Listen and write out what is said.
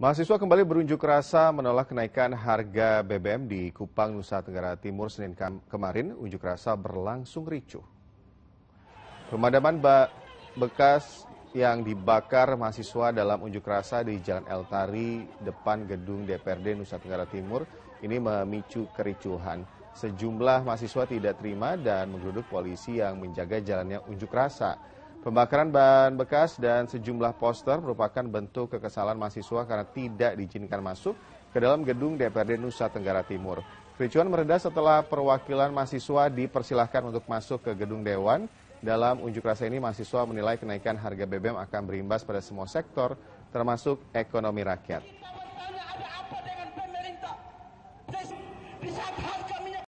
Mahasiswa kembali berunjuk rasa menolak kenaikan harga BBM di Kupang, Nusa Tenggara Timur Senin kemarin. Unjuk rasa berlangsung ricuh. Pemadaman bekas yang dibakar mahasiswa dalam unjuk rasa di Jalan El Tari depan gedung DPRD Nusa Tenggara Timur ini memicu kericuhan. Sejumlah mahasiswa tidak terima dan menggeruduk polisi yang menjaga jalannya unjuk rasa. Pembakaran bahan bekas dan sejumlah poster merupakan bentuk kekesalan mahasiswa karena tidak diizinkan masuk ke dalam gedung DPRD Nusa Tenggara Timur. Kericuan mereda setelah perwakilan mahasiswa dipersilahkan untuk masuk ke gedung Dewan. Dalam unjuk rasa ini, mahasiswa menilai kenaikan harga BBM akan berimbas pada semua sektor, termasuk ekonomi rakyat.